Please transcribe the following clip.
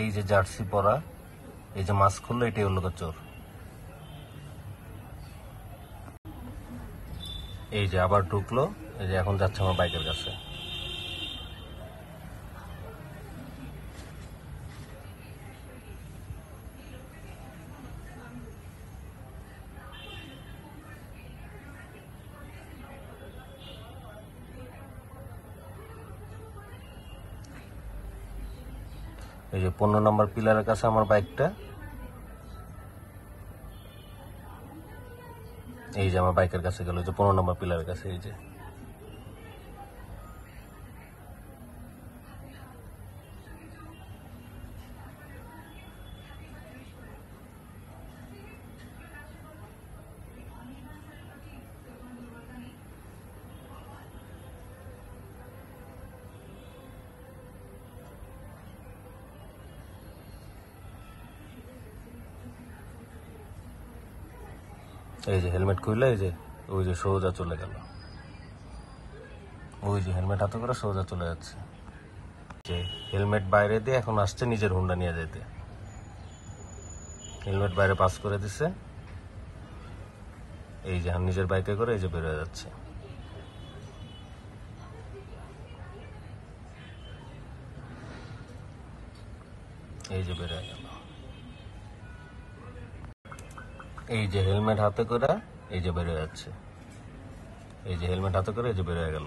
এই যে জার্সি পরা এই যে মাস্ক খুললো এটাই হলো চোর এই যে আবার ঢুকলো এই যে এখন যাচ্ছে আমার বাইকের কাছে এই যে পনেরো নম্বর পিলারের কাছে আমার বাইকটা এই যে আমার বাইকের কাছে গেল যে পনেরো নম্বর পিলারের কাছে এই যে এই যে হেলমেট খুললে এই যে ওই যে সোজা চলে গেল ওই যে হেলমেট হাতে করে সোজা চলে যাচ্ছে যে হেলমেট বাইরে দিয়ে এখন আসছে নিজের হুন্ডা নিয়ে যেতে হেলমেট বাইরে পাস করে দিছে এই যে নিজের বাইকে করে এই যে বেরোয় যাচ্ছে এই যে বেরোয় গেল এই যে হেলমেট হাতে করে এই যে বেরোয় যাচ্ছে এই যে হেলমেট হাতে করে এই যে বেরোয় গেল